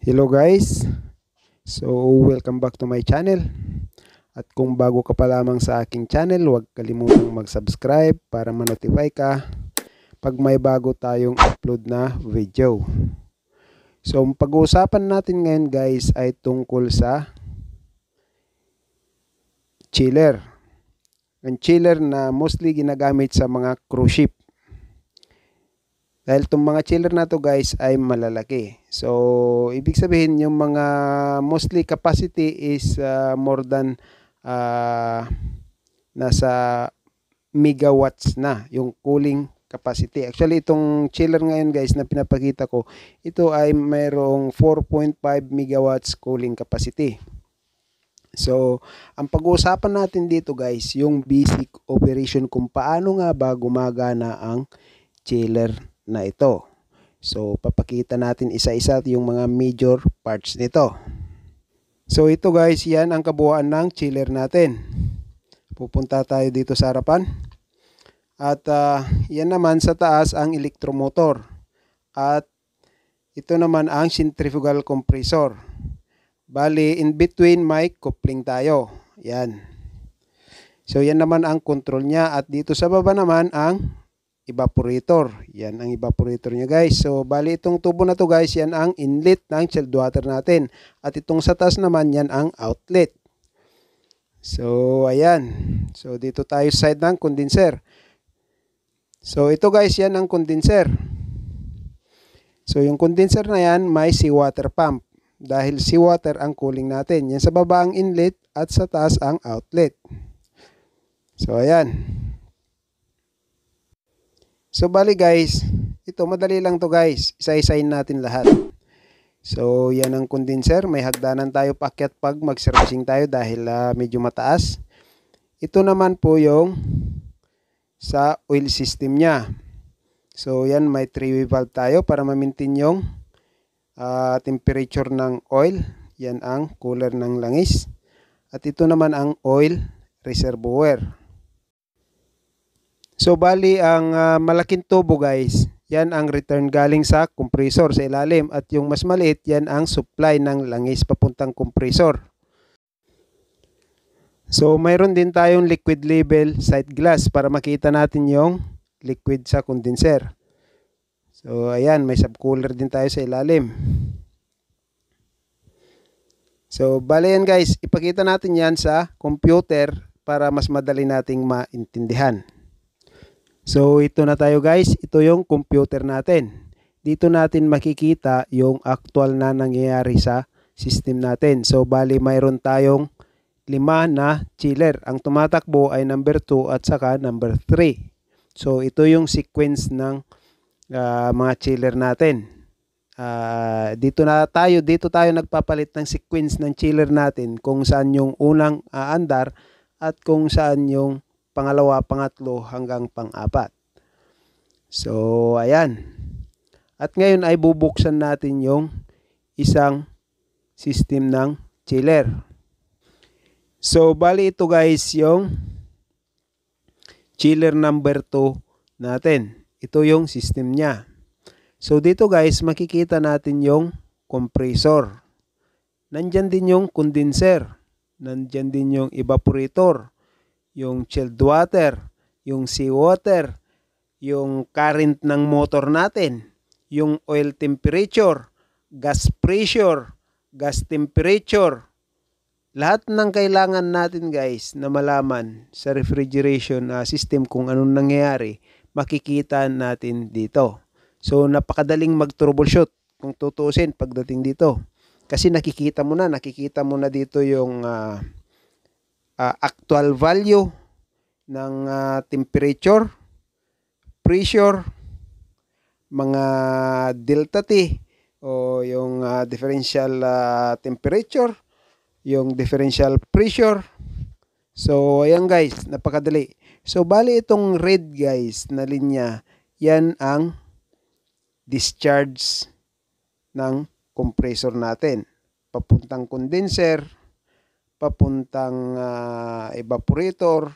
Hello guys, so welcome back to my channel At kung bago ka pa lamang sa aking channel, huwag kalimutang mag-subscribe para manotify ka Pag may bago tayong upload na video So pag-uusapan natin ngayon guys ay tungkol sa chiller Ang chiller na mostly ginagamit sa mga cruise ship dahil itong mga chiller na to guys ay malalaki. So, ibig sabihin yung mga mostly capacity is uh, more than uh, nasa megawatts na yung cooling capacity. Actually, itong chiller ngayon guys na pinapakita ko, ito ay mayroong 4.5 megawatts cooling capacity. So, ang pag-uusapan natin dito guys, yung basic operation kung paano nga ba gumagana ang chiller na ito. So, papakita natin isa-isa yung mga major parts nito. So, ito guys, yan ang kabuuan ng chiller natin. Pupunta tayo dito sa harapan. At uh, yan naman sa taas ang electromotor. At ito naman ang centrifugal compressor. Bali, in between may coupling tayo. Yan. So, yan naman ang control niya. At dito sa baba naman ang evaporator. Yan ang evaporator niya guys. So bali itong tubo na to guys, yan ang inlet ng chilled water natin. At itong sa taas naman, yan ang outlet. So ayan. So dito tayo side ng condenser. So ito guys, yan ang condenser. So yung condenser na yan, may seawater pump. Dahil seawater ang cooling natin. Yan sa baba ang inlet at sa taas ang outlet. So ayan. So bali guys, ito madali lang to guys. Isa-isahin natin lahat. So yan ang condenser. May hagdanan tayo pakyat pag mag-servicing tayo dahil uh, medyo mataas. Ito naman po yung sa oil system niya. So yan may 3-way valve tayo para ma-maintain yung uh, temperature ng oil. Yan ang cooler ng langis. At ito naman ang oil reservoir. So bali ang uh, malaking tubo guys, yan ang return galing sa compressor sa ilalim at yung mas maliit yan ang supply ng langis papuntang compressor. So mayroon din tayong liquid level sight glass para makita natin yung liquid sa condenser. So ayan, may subcooler din tayo sa ilalim. So bali yan guys, ipakita natin yan sa computer para mas madali nating maintindihan. So ito na tayo guys, ito yung computer natin. Dito natin makikita yung actual na nangyayari sa system natin. So bali mayroon tayong lima na chiller. Ang tumatakbo ay number 2 at saka number 3. So ito yung sequence ng uh, mga chiller natin. Uh, dito na tayo, dito tayo nagpapalit ng sequence ng chiller natin kung saan yung unang aandar at kung saan yung pangalawa, pangatlo hanggang pang-apat. So, ayan. At ngayon ay bubuksan natin yung isang system ng chiller. So, bali ito guys yung chiller number 2 natin. Ito yung system niya. So, dito guys, makikita natin yung compressor. Nandyan din yung condenser. Nandyan din yung evaporator yung chilled water, yung seawater, yung current ng motor natin, yung oil temperature, gas pressure, gas temperature. Lahat ng kailangan natin guys na malaman sa refrigeration uh, system kung anong nangyayari, makikita natin dito. So napakadaling mag-troubleshoot kung tutusin pagdating dito. Kasi nakikita mo na, nakikita mo na dito yung uh, uh, actual value ng uh, temperature, pressure, mga delta T o yung uh, differential uh, temperature, yung differential pressure. So, ayan guys, napakadali. So, bali itong red guys na linya, yan ang discharge ng compressor natin. Papuntang condenser, papuntang uh, evaporator,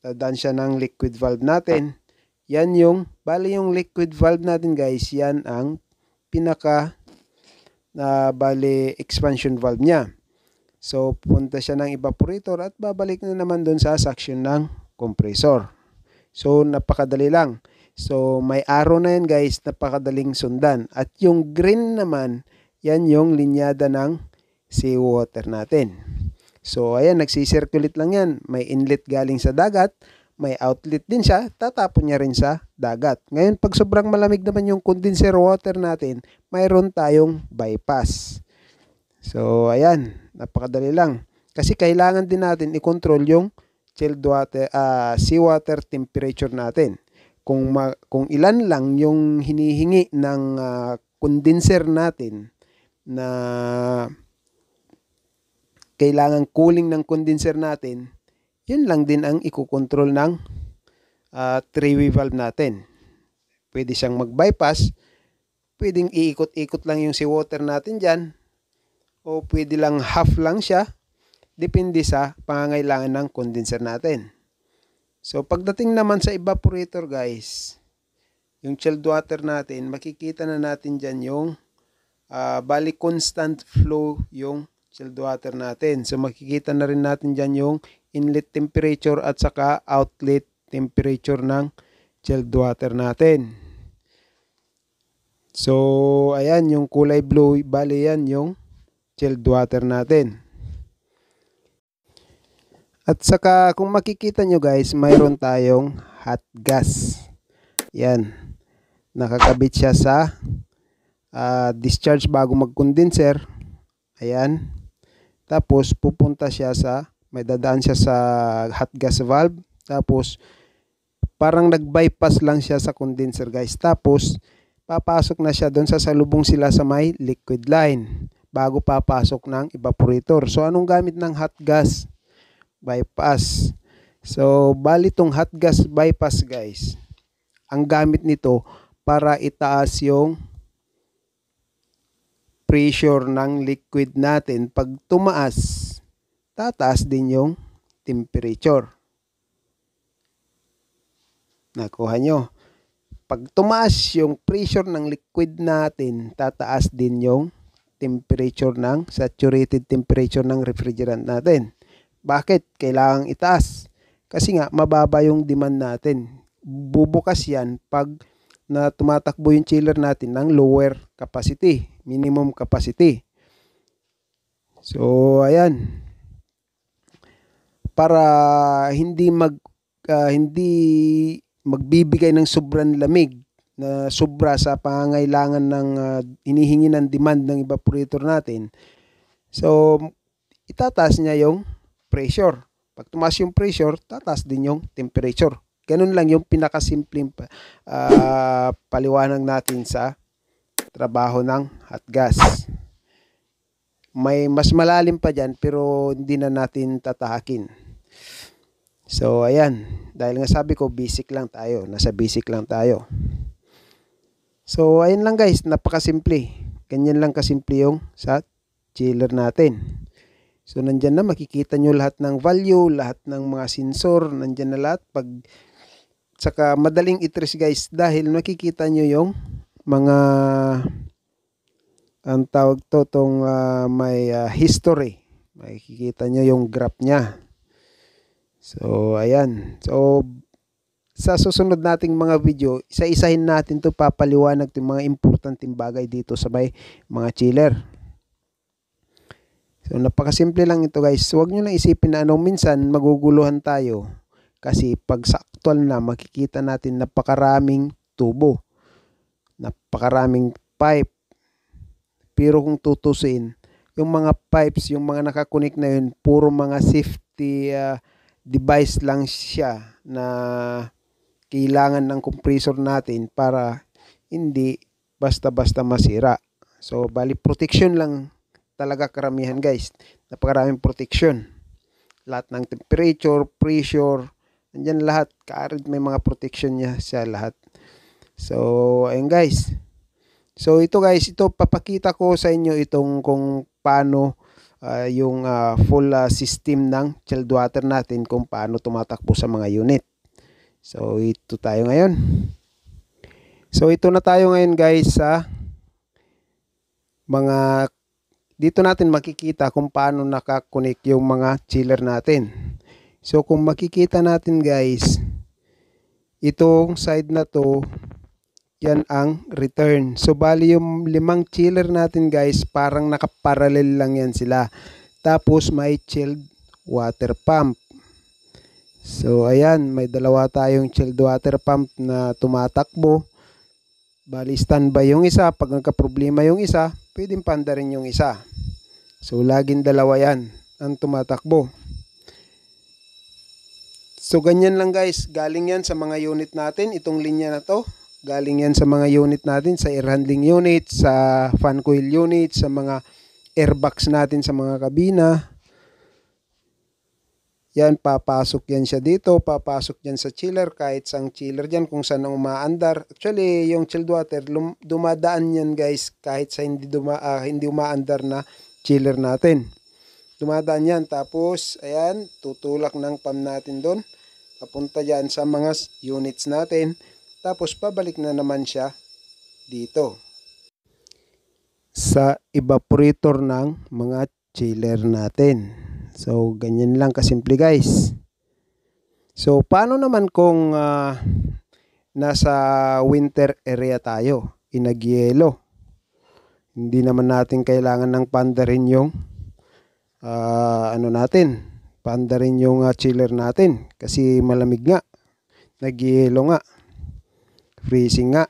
dadan siya ng liquid valve natin. Yan yung, bali yung liquid valve natin guys, yan ang pinaka na uh, bali expansion valve niya. So, punta siya ng evaporator at babalik na naman doon sa suction ng compressor. So, napakadali lang. So, may arrow na yan guys, napakadaling sundan. At yung green naman, yan yung linyada ng seawater natin. So, ayan, nagsisirculate lang yan. May inlet galing sa dagat, may outlet din siya, tatapon niya rin sa dagat. Ngayon, pag sobrang malamig naman yung condenser water natin, mayroon tayong bypass. So, ayan, napakadali lang. Kasi kailangan din natin i-control yung chilled water, uh, seawater temperature natin. Kung, ma- kung ilan lang yung hinihingi ng uh, condenser natin na kailangan cooling ng condenser natin, yun lang din ang ikukontrol ng uh, three-way valve natin. Pwede siyang mag-bypass, pwedeng iikot-ikot lang yung si water natin dyan, o pwede lang half lang siya, depende sa pangangailangan ng condenser natin. So, pagdating naman sa evaporator guys, yung chilled water natin, makikita na natin dyan yung uh, bali constant flow yung water natin. So makikita na rin natin dyan yung inlet temperature at saka outlet temperature ng chilled water natin. So, ayan, yung kulay blue, bali yan yung chilled water natin. At saka, kung makikita nyo guys, mayroon tayong hot gas. Yan. Nakakabit siya sa uh, discharge bago mag-condenser. Ayan. Tapos pupunta siya sa, may dadaan siya sa hot gas valve. Tapos parang nag-bypass lang siya sa condenser guys. Tapos papasok na siya doon sa salubong sila sa may liquid line bago papasok ng evaporator. So anong gamit ng hot gas bypass? So bali tong hot gas bypass guys. Ang gamit nito para itaas yung pressure ng liquid natin, pag tumaas, tataas din yung temperature. Nakuha nyo. Pag tumaas yung pressure ng liquid natin, tataas din yung temperature ng saturated temperature ng refrigerant natin. Bakit? Kailangang itaas. Kasi nga, mababa yung demand natin. Bubukas yan pag na tumatakbo yung chiller natin ng lower capacity minimum capacity. So, ayan. Para hindi mag uh, hindi magbibigay ng sobrang lamig na sobra sa pangangailangan ng uh, hinihingi ng demand ng evaporator natin. So, itataas niya yung pressure. Pag tumaas yung pressure, tataas din yung temperature. Ganun lang yung pinakasimpleng uh, paliwanag natin sa trabaho ng hot gas. May mas malalim pa dyan pero hindi na natin tatahakin. So ayan, dahil nga sabi ko basic lang tayo, nasa basic lang tayo. So ayan lang guys, napakasimple. Ganyan lang kasimple yung sa chiller natin. So nandyan na makikita nyo lahat ng value, lahat ng mga sensor, nandyan na lahat. Pag, saka madaling itres guys dahil makikita nyo yung mga ang tawag to tong uh, may uh, history. Makikita niyo yung graph niya. So, ayan. So, sa susunod nating mga video, isa-isahin natin to papaliwanag ng mga importanteng bagay dito sa may mga chiller. So, napakasimple lang ito guys. Huwag nyo lang isipin na ano, minsan maguguluhan tayo. Kasi pag sa actual na, makikita natin napakaraming tubo napakaraming pipe. Pero kung tutusin, yung mga pipes, yung mga nakakunik na yun, puro mga safety uh, device lang siya na kailangan ng compressor natin para hindi basta-basta masira. So, bali protection lang talaga karamihan guys. Napakaraming protection. Lahat ng temperature, pressure, andyan lahat. Kaarid may mga protection niya sa lahat. So, ayun guys. So, ito guys, ito papakita ko sa inyo itong kung paano uh, yung uh, full uh, system ng chilled water natin kung paano tumatakbo sa mga unit. So, ito tayo ngayon. So, ito na tayo ngayon guys sa mga dito natin makikita kung paano nakakonek yung mga chiller natin. So kung makikita natin guys, itong side na to yan ang return. So, bali yung limang chiller natin guys, parang nakaparallel lang yan sila. Tapos, may chilled water pump. So, ayan, may dalawa tayong chilled water pump na tumatakbo. Bali, standby yung isa. Pag nagka-problema yung isa, pwedeng panda rin yung isa. So, laging dalawa yan ang tumatakbo. So, ganyan lang guys. Galing yan sa mga unit natin, itong linya na to. Galing yan sa mga unit natin, sa air handling unit, sa fan coil unit, sa mga airbox natin sa mga kabina. Yan, papasok yan siya dito, papasok yan sa chiller, kahit sang chiller dyan, kung saan umaandar. Actually, yung chilled water, dumadaan yan guys, kahit sa hindi, duma uh, hindi umaandar na chiller natin. Dumadaan yan, tapos, ayan, tutulak ng pam natin doon. Papunta dyan sa mga units natin. Tapos pabalik na naman siya dito. Sa evaporator ng mga chiller natin. So, ganyan lang kasimple guys. So, paano naman kung uh, nasa winter area tayo, inagyelo. Hindi naman natin kailangan ng pandarin yung uh, ano natin, pandarin yung uh, chiller natin kasi malamig nga, nagyelo nga freezing nga,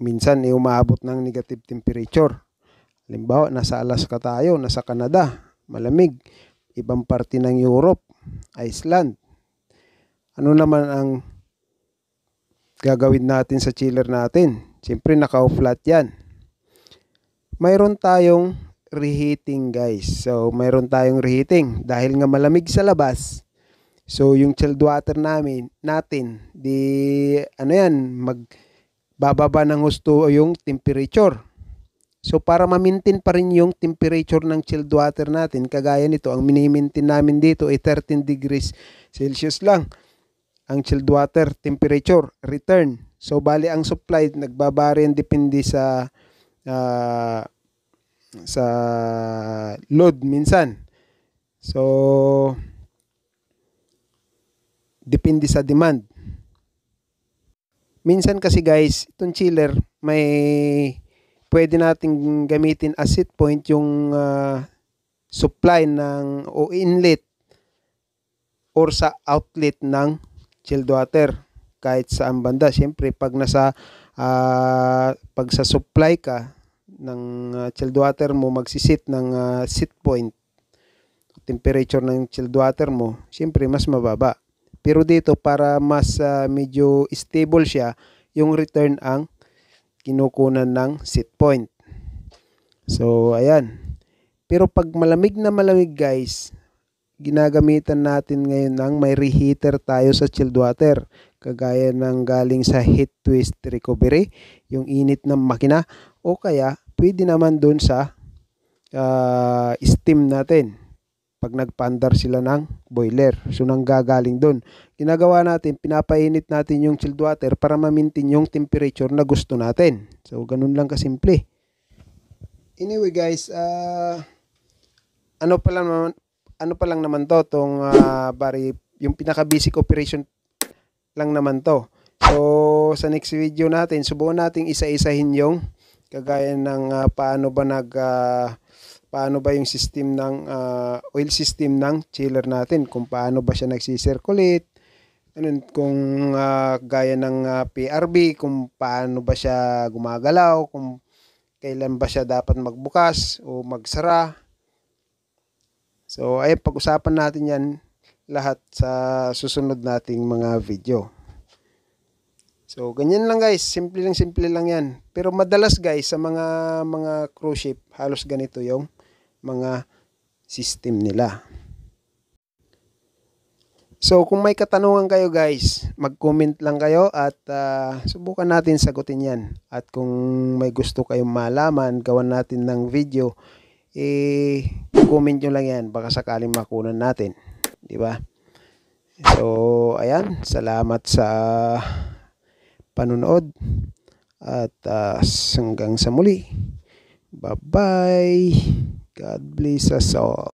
minsan ay eh, umaabot ng negative temperature. Halimbawa, nasa Alaska tayo, nasa Canada, malamig. Ibang parte ng Europe, Iceland. Ano naman ang gagawin natin sa chiller natin? Siyempre, naka-flat yan. Mayroon tayong reheating guys. So, mayroon tayong reheating. Dahil nga malamig sa labas, So yung chilled water namin, natin, di ano yan, magbababa ng gusto yung temperature. So para ma-maintain pa rin yung temperature ng chilled water natin, kagaya nito, ang mini-maintain namin dito ay 13 degrees Celsius lang. Ang chilled water temperature, return. So bali ang supply, nagbaba rin depende sa uh, sa load minsan. So, Depende sa demand. Minsan kasi guys, itong chiller may pwede nating gamitin as set point yung uh, supply ng o inlet or sa outlet ng chilled water kahit sa ambanda. Siyempre pag nasa uh, pag sa supply ka ng uh, chilled water mo magsisit ng uh, set point temperature ng chilled water mo, siyempre mas mababa. Pero dito para mas uh, medyo stable siya, yung return ang kinukunan ng set point. So, ayan. Pero pag malamig na malamig guys, ginagamitan natin ngayon ng may reheater tayo sa chilled water. Kagaya ng galing sa heat twist recovery, yung init ng makina. O kaya, pwede naman dun sa uh, steam natin pag nagpandar sila ng boiler. So nang gagaling doon. Ginagawa natin, pinapainit natin yung chilled water para mamintin yung temperature na gusto natin. So ganun lang kasimple. Anyway guys, uh, ano pa lang naman, ano pa lang naman to tong uh, bari yung pinaka basic operation lang naman to. So sa next video natin, subukan nating isa-isahin yung kagaya ng uh, paano ba nag uh, paano ba yung system ng uh, oil system ng chiller natin, kung paano ba siya nagsi nagsisirculate, Ganun, kung uh, gaya ng uh, ah, PRB, kung paano ba siya gumagalaw, kung kailan ba siya dapat magbukas o magsara. So, ay pag-usapan natin yan lahat sa susunod nating mga video. So, ganyan lang guys. Simple lang, simple lang yan. Pero madalas guys, sa mga mga cruise ship, halos ganito yung mga system nila. So kung may katanungan kayo guys, mag-comment lang kayo at uh, subukan natin sagutin yan. At kung may gusto kayong malaman, gawan natin ng video, eh comment nyo lang yan baka sakaling makunan natin. Di ba? So ayan, salamat sa panunood at uh, hanggang sa muli. Bye-bye! God bless us all.